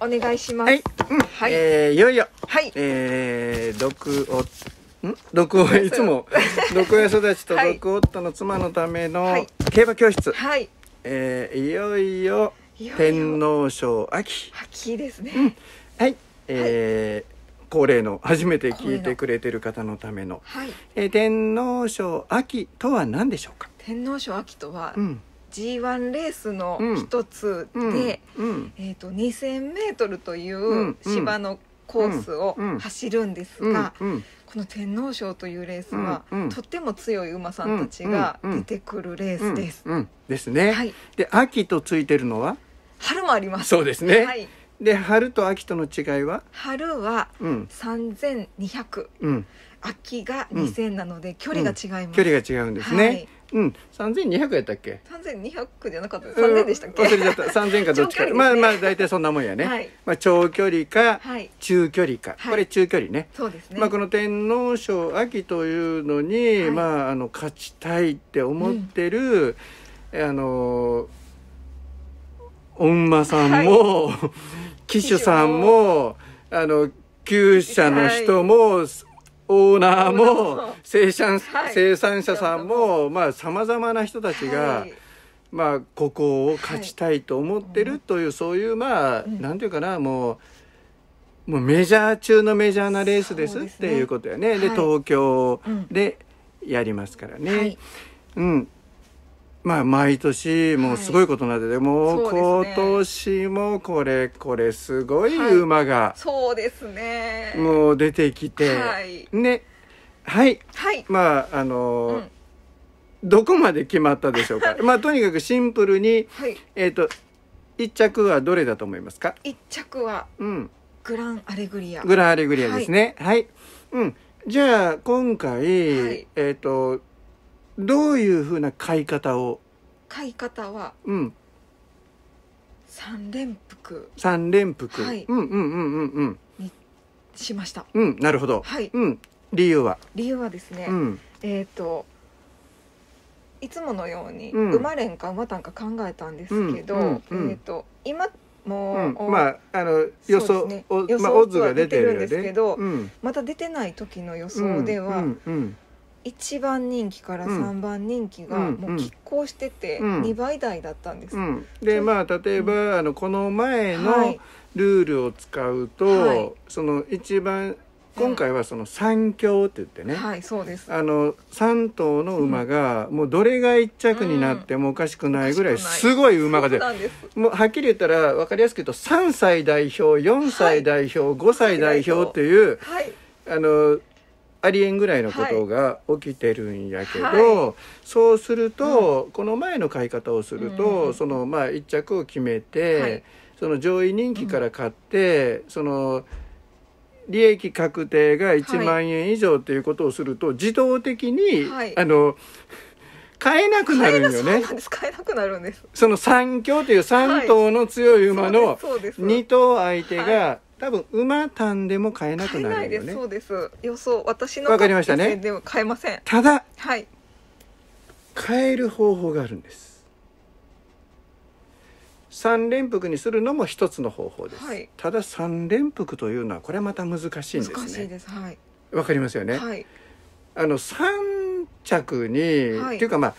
お願いします。はい。うん、はい、えー、いよいよ。はい。えー、毒を。ん毒をいつも 毒親育ちと毒夫の妻のための競馬教室、はい、えー、いよいよ天皇賞秋秋ですね、うん、はいえー、はい恒例の初めて聞いてくれてる方のための、はい、え天皇賞秋とは何でしょうか天皇賞秋とは、うん、G1 レースの一つで、うんうん、えーと、と 2,000m という芝のコースを走るんですが、この天皇賞というレースは、とっても強い馬さんたちが出てくるレースです。ですね。はい、で秋とついてるのは春もあります。そうですね。はい、で春と秋との違いは春は3200、うん、秋が2000なので距離が違います、うん、距離が違うんですね、はいうん三千二百やったっけ3200じゃなかった3 0でしたっけ忘れちゃった3 0かどっちか、ね、まあまあ大体そんなもんやね、はい、まあ、長距離か中距離か、はい、これ中距離ねそうですね、まあ、この天皇賞秋というのに、はい、まあ、あの勝ちたいって思ってる、うん、あのお馬さんも、騎手さんもあの厩舎の人もオーナーも 生産,、生産者さんもさまざ、まな人たちが、まあ、ここを勝ちたいと思ってるという、そういうまあ何、て言うかなもうもうメジャー中のメジャーなレースですっていうことやねで東京でやりますからね。うんまあ、毎年もうすごいことなってて、はい、も今年もこれこれすごい馬が、そうですねもう出てきて、はい、ねはい、はい、まああの、うん、どこまで決まったでしょうか まあとにかくシンプルに、はい、えっ、ー、と一着はどれだと思いますか一着は、うん、グランアレグリアグランアレグリアですねはい、うんじゃあ今回、えっ、ー、とどういうふうな買い方を買い方はうん三連服三連服、はいうんうんうんうんうんにしましたうんなるほど、はいうん理由は理由はですね、うんえっ、といつものように生まれんか生またんか考えたんですけど、うんうんうんえっ、と今もう、うん、まああの予想、ね予想オッ出てるは出てるんですけどうん、また出てない時の予想では、うんうんうん1番人気から3番人気がもう拮抗してて二倍台だったんです、うんうん、でまあ例えば、うん、あのこの前のルールを使うと、はい、その一番今回はその三強って言ってね、はい、そうですあの3頭の馬がもうどれが1着になってもおかしくないぐらいすごい馬が出る、うん、もうはっきり言ったら分かりやすく言うと3歳代表4歳代表、はい、5歳代表っていう、はい、あのありえんぐらいのことが起きてるんやけど、はい、そうすると、うん、この前の買い方をすると、うん、そのまあ一着を決めて、はい、その上位人気から買って、うん、その利益確定が1万円以上ということをすると、はい、自動的に、あの買えなくなるんよね。買えなくなるんです。その三強という三頭の強い馬の二頭相手が多分馬単でも買えなくなるよね。買えないですそうです。予想私のわかりましたねでも買えません。ただはい。買える方法があるんです三連複にするのも一つの方法です、はいただ三連複というのはこれはまた難しいんです難しいです。はい。わかりますよね、はい。あの三着に、はいっていうかまあ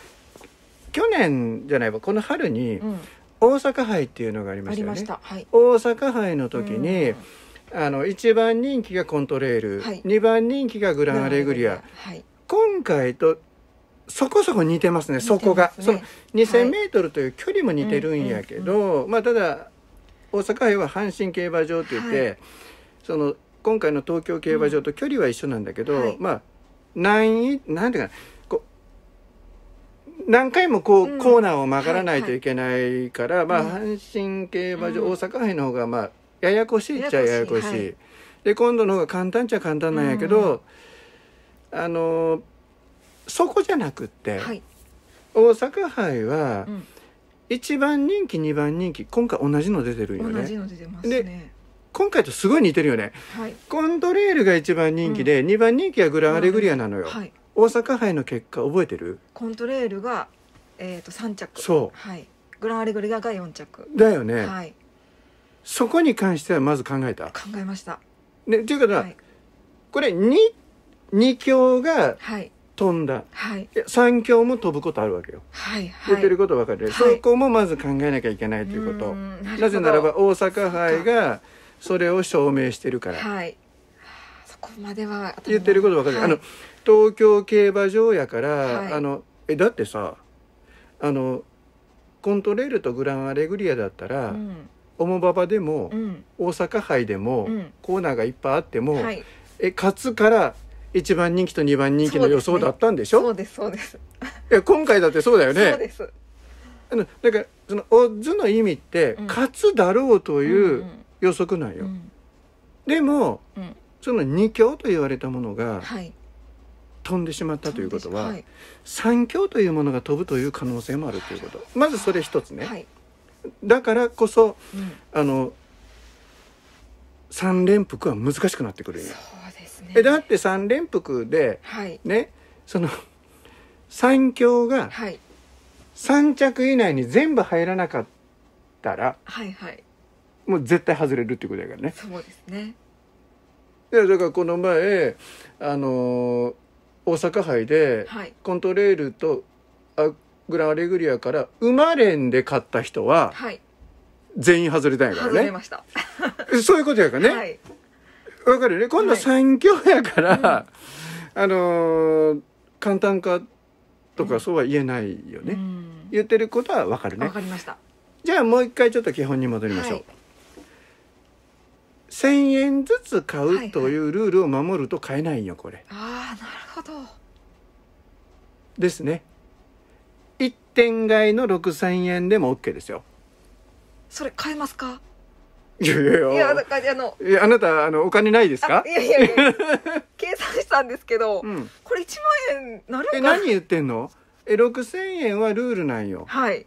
去年じゃないわこの春に、うん。大阪杯っていうのがありましたよね。はい、大阪杯の時に、あの1番人気がコントレール、はい、2番人気がグランアレグリア、はい、今回とそこそこ似てますねそこが、その 2,000m という距離も似てるんやけど、まあただ大阪杯は阪神競馬場って言って、はい、その今回の東京競馬場と距離は一緒なんだけど、うんはい、まあ何位なんていうかな何回もこう、コーナーを曲がらないといけないから、まあ、阪神競馬場、大阪杯の方が、まあ、ややこしいっちゃややこしい。で、今度の方が簡単っちゃ簡単なんやけど、あの、そこじゃなくって、大阪杯は、一番人気、二番人気、今回同じの出てるよね。同じの出てますね。で今回とすごい似てるよね、はい、コントレールが一番人気で、2番人気はグランアレグリアなのよ、はい、大阪杯の結果覚えてるコントレールが、えー、と3着そう、はい、グランアレグリアが4着だよね、はい、そこに関してはまず考えた考えました。ね、というか、とは、い、これ 2, 2強が飛んだ、はい、3強も飛ぶことあるわけよ、はいはい、言ってること分かる、はい、そこもまず考えなきゃいけないということなぜならば大阪杯がそれを証明してるから。はいそこまでは言ってること分かる、はい、あの東京競馬場やから、はい、あのえだってさあのコントレールとグランアレグリアだったら、うん、オモババでも、うん、大阪杯でも、うん、コーナーがいっぱいあっても、はい、え勝つから一番人気と二番人気の予想だったんでしょそうです、ね、そうですそう今回だってそうだよねそうですあのだからそのオッズの意味って、勝つだろうという予測なんよ、うんうん、でも、その二強と言われたものが、はい、飛んでしまったということは、はい、三強というものが飛ぶという可能性もあるということまずそれ一つね、はい、だからこそ、うん、あの三連複は難しくなってくるよそうで、ね、だって三連複で、はい、ねその三強が三着以内に全部入らなかったら、はいはい、もう絶対外れるっていうことだからね。そうですねだからこの前あの大阪杯で、はい、コントレールとあグランアレグリアから馬連で勝った人は、はい、全員外れたんやからね。外れました。そういうことやからね。わ、はい、分かるね。今度三強やから、あのー、簡単かとかそうは言えないよね。うん、言ってることはわかるね。分かりました。じゃあもう一回ちょっと基本に戻りましょう。1,000円ずつ買うというルールを守ると買えないんよこれ。ああなるほど。ほどですね一点買いの六千円でもオッケーですよそれ買えますかいやいやいやいやだからあのあなたあのお金ないですかいやいやいや 計算したんですけど、うん、これ一万円なるえ何言ってんのえ六千円はルールなんよはい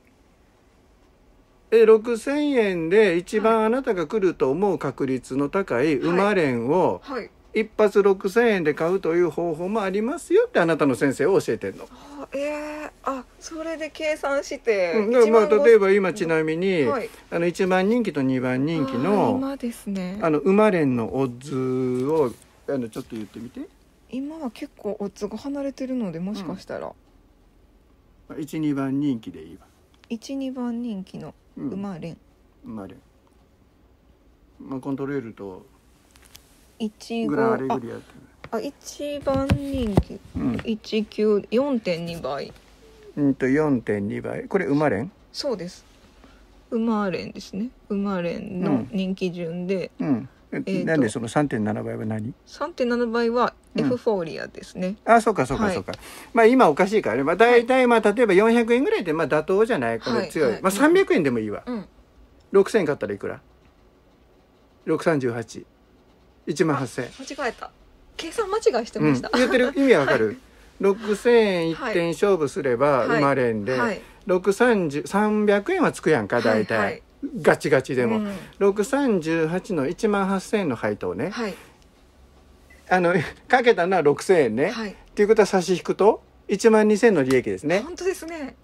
え6,000円で一番あなたが来ると思う確率の高い馬連を、はい一発6,000円で買うという方法もありますよってあなたの先生を教えてるの。ええー、あそれで計算して、うん、まあ、例えば今ちなみに、はい、あの1番人気と2番人気の今ですねあの馬連のオッズをあのちょっと言ってみて今は結構オッズが離れてるのでもしかしたら、うん、12番人気でいいわ12番人気の馬連、うん、馬連まあコントロールと一グランアレグリアっていうあ一番人気、一九四点二倍うんと四点二倍これ馬連そうです馬連ですねま連うの人気順で、うん、ええーなんでその3.7倍は何3.7倍はエフフォーリアですね、あそうかそうかそうか、まあ今おかしいからね、まあ、大体まあ例えば400円ぐらいでまあ妥当じゃないこはれい強い、はいまあ300円でもいいわ、うん6000円買ったらいくら638一万八千。間違えた計算間違いしてました、うん、言ってる意味わかる、六千円一点勝負すれば生まれんで、六三十、三百円はつくやんか大体、はいはい、ガチガチでも、六三十八の一万八千円の配当ね、はい、あの かけたのは6 0円ね、はい、っていうことは差し引くと一万二千の利益ですね。本当ですね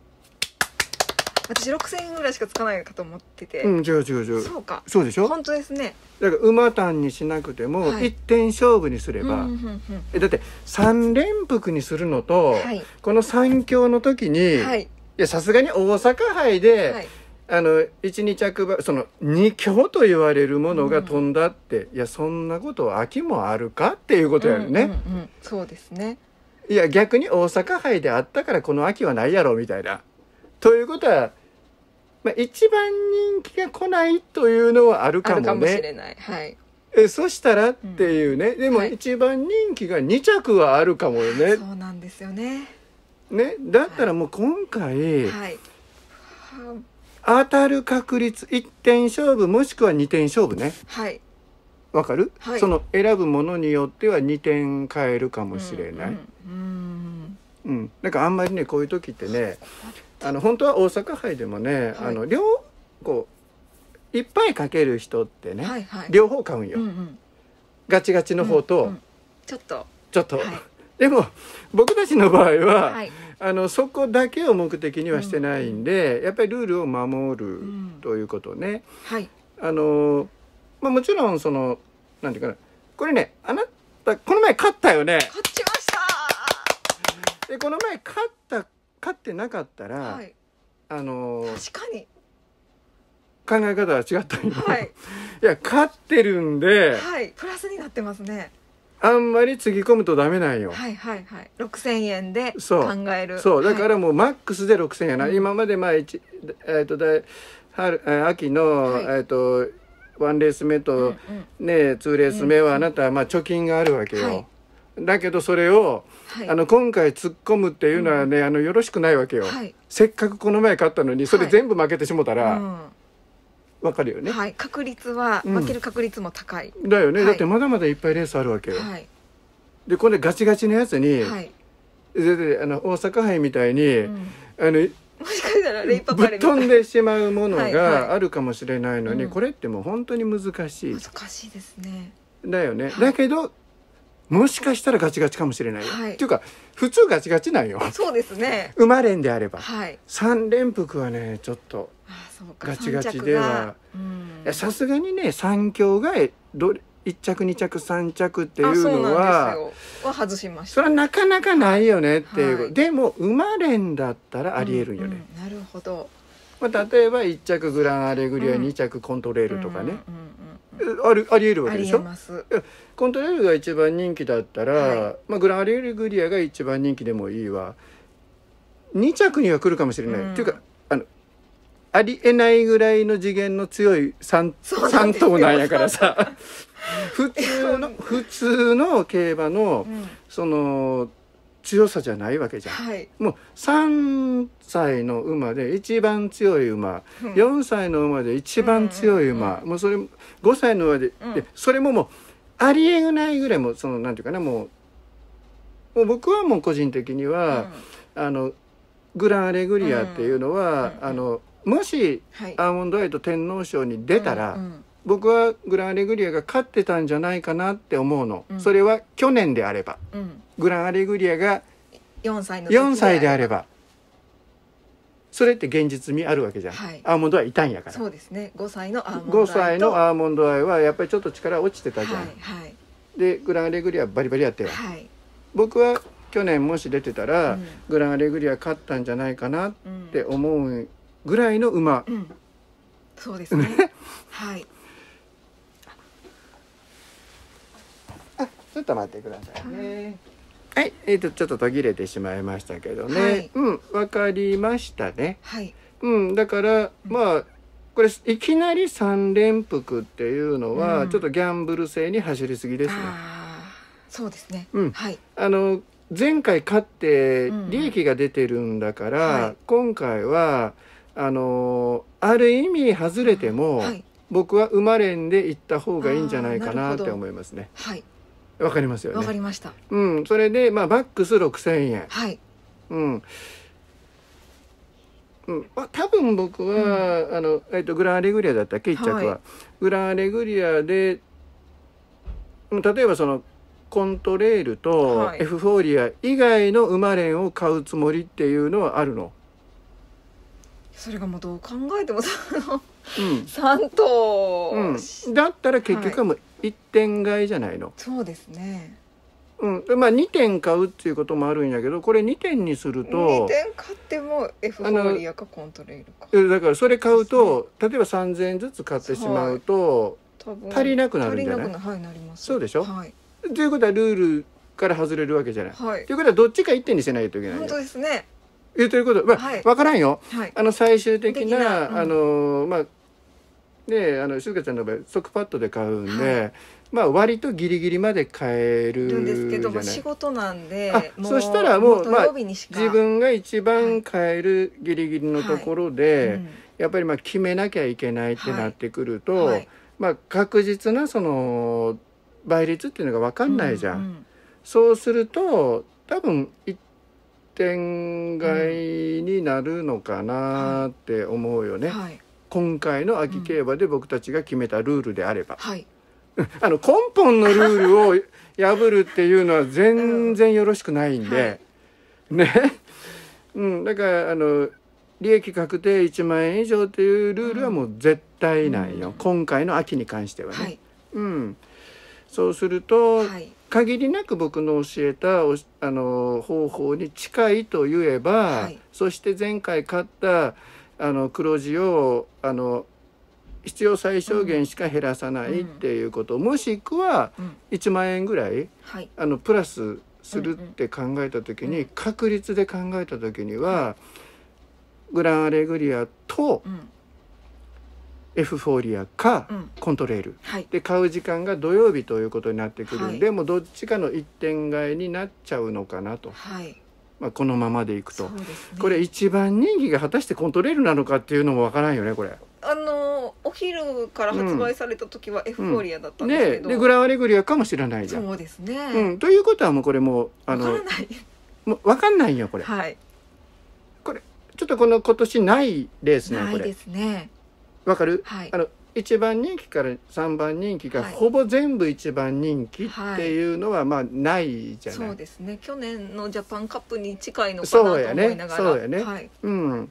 私六千円ぐらいしかつかないかと思っててうん違う違う違うそうかそうでしょ本当ですねだから馬単にしなくても一点勝負にすれば、えだって三連複にするのと、はいこの三強の時に、はい、いやさすがに大阪杯で、はいあの一二着ばその二強と言われるものが飛んだって、いやそんなこと秋もあるかっていうことやよね、うんうんうんそうですねいや逆に大阪杯であったからこの秋はないやろみたいなということは、まあ、一番人気が来ないというのはあるかもね。かえそしたらっていうね、うん、でも一番人気が2着はあるかもよね、はい、そうなんですよねねだったらもう今回、はい、当たる確率1点勝負もしくは2点勝負ねはいわかる、はい、その選ぶものによっては2点変えるかもしれないうん、うんうん、なんかあんまりねこういう時ってねあの本当は大阪杯でもね、はい、あの両こういっぱいかける人ってね、はいはい、両方買うんよ、うんうん、ガチガチの方と、うんうん、ちょっとちょっと、はい、でも僕たちの場合は、はい、あのそこだけを目的にはしてないんで、うん、やっぱりルールを守るということね、はい、あのまあもちろんそのなんていうかなこれねあなたこの前勝ったよね勝ちましたでこの前勝ったかってなかったら、はい、あの確かに考え方は違った今、はい、いや飼ってるんで、はい、プラスになってますねあんまりつぎ込むとダメなんよはいはいはい6,000円で考えるそうだからもうマックスで6,000円やな、うん、今までまあ、えーと、だ春秋の、はい、えーと、とワンレース目と、うんうん、ね2レース目はあなたはまあ貯金があるわけよ、はいだけどそれを、はい、あの今回突っ込むっていうのはね、うん、あのよろしくないわけよ、はい、せっかくこの前勝ったのにそれ全部負けてしもたら、はいわかるよね、はい、確率は、負ける確率も高いだよね、はい、だってまだまだいっぱいレースあるわけよ、はい、でこれガチガチのやつに、はい、あの大阪杯みたいに、うん、あのぶっ飛んでしまうものがあるかもしれないのにはい、これってもう本当に難しい難しいですねだよね、だけどもしかしたらガチガチかもしれないよ、はい、っていうか普通ガチガチなんよそうですね馬連であれば、はい、3連複はねちょっとガチガチではさすがにね3強がど1着2着3着っていうのはは外しましたそれはなかなかないよねっていう、はい、でも馬連だったらありえるんよね、うんうん、なるほど、まあ、例えば1着グランアレグリア、うん、2着コントレールとかね、うんうんうんあるあり得るわけでしょコントレールが一番人気だったら、はい、まあ、グランアレグリアが一番人気でもいいわ2着には来るかもしれない、うん、っていうかあのありえないぐらいの次元の強い 3, 3頭なんやからさ 普通の普通の競馬の、うん、その。強さじゃないわけじゃん、はい、もう3歳の馬で一番強い馬、うん、4歳の馬で一番強い馬、うんうんうん、もうそれ5歳の馬でうん、でそれももうありえないぐらいもそのなんていうかなもうもう僕はもう個人的には、うん、あのグランアレグリアっていうのは、うんあのもし、はい、アーモンドアイと天皇賞に出たら、うんうん僕はグランアレグリアが勝ってたんじゃないかなって思うの、うん、それは去年であれば、うん、グランアレグリアが4歳の4歳であればそれって現実味あるわけじゃん、はい、アーモンドアイいんやからそうですね5歳のアーモンドアイ5歳のアーモンドアイはやっぱりちょっと力落ちてたじゃん、はいはい、でグランアレグリアバリバリやって、はい、僕は去年もし出てたら、うん、グランアレグリア勝ったんじゃないかなって思うぐらいの馬、そうですね はいちょっと待ってくださいね。はい、えっ、ー、とちょっと途切れてしまいましたけどね。はい、うん、わかりましたね。はい。うん、だからまあこれいきなり三連複っていうのは、うん、ちょっとギャンブル性に走りすぎですね。そうですね。うん、はい。あの前回勝って利益が出てるんだから、うんはい、今回はあのある意味外れても、はい、僕は生まれんでいった方がいいんじゃないかなって思いますね。はい。わかりますよねわかりましたうんそれでまあマックス6000円はいうんうんまあ、多分僕は、うん、あのえっと、グランアレグリアだったっけ着は、はい、グランアレグリアで例えばそのコントレールとエフフォーリア以外の馬連を買うつもりっていうのはあるの、はい、それがもうどう考えてもその、うん、3頭、うん、だったら結局はもう、い一点買いじゃないのそうですねうんまあ、2点買うっていうこともあるんやけどこれ2点にすると2点買っても F フォーリアかコントレイルかだからそれ買うと、ね、例えば3,000円ずつ買ってしまうと、はい、足りなくなるんじゃないはい、なりますそうでしょ、はい、ということはルールから外れるわけじゃない、はい、ということはどっちか1点にせないといけない本当ですねえということ、まあはい、分からんよ、はい、あの最終的な、うん、あのまあであの静香ちゃんの場合即パッドで買うんで、はい、まあ割とギリギリまで買えるんですけど仕事なんでそしたらもうまあ、自分が一番買えるギリギリのところで、はいうん、やっぱりまあ決めなきゃいけないってなってくると、はい、まあ確実なその倍率っていうのが分かんないじゃん。うんうん、そうすると多分一点外になるのかなって思うよね。うんはい今回の秋競馬で僕たちが決めたルールであれば、うん あの根本のルールを破るっていうのは全然よろしくないんで、うんはい、ね、うん、だからあの利益確定1万円以上っていうルールはもう絶対ないよ、うん、今回の秋に関してはね。はい、うんそうすると、はい、限りなく僕の教えたあの方法に近いと言えば、はい、そして前回買ったあの黒字をあの必要最小限しか減らさないっていうこと、うん、もしくは1万円ぐらい、うんはい、あのプラスするって考えた時に、うんうん、確率で考えた時には、うん、グランアレグリアと、エフフォーリアか、コントレール、はい、で買う時間が土曜日ということになってくるんで、はい、もどっちかの一点買いになっちゃうのかなと。はいまあ、このままでいくと、ね、これ一番人気が果たしてコントレールなのかっていうのもわからんよねこれ。あのお昼から発売された時はエフフォーリアだったんですけど、うんでグランレグリアかもしれないじゃん。そうですね、うん、ということはもうこれもうあのもう分かんないよこれ、はい、これちょっとこの今年ないレースねこれ。ないですね。わかる、はい、あの1番人気から3番人気がほぼ全部1番人気っていうのはまあないじゃない、はい、そうですね去年のジャパンカップに近いのかなと思いながらそうやね、ねはい、うん、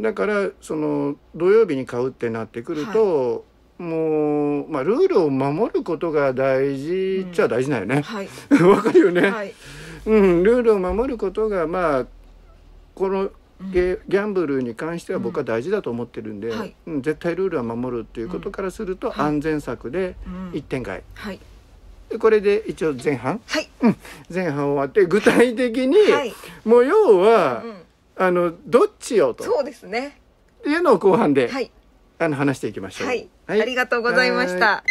だからその土曜日に買うってなってくると、はい、もう、まあ、ルールを守ることが大事っちゃ大事だよね。わ、うん、かるよね、うん、ルールを守ることがまあこのギャンブルに関しては僕は大事だと思ってるんで、うん、はい、絶対ルールは守るっていうことからすると安全策で1点外。はい、でこれで一応前半、はい、うん、前半終わって具体的に、もう要は、うん、あのどっちよとそうですねっていうのを後半で、あの話していきましょう、はいありがとうございました。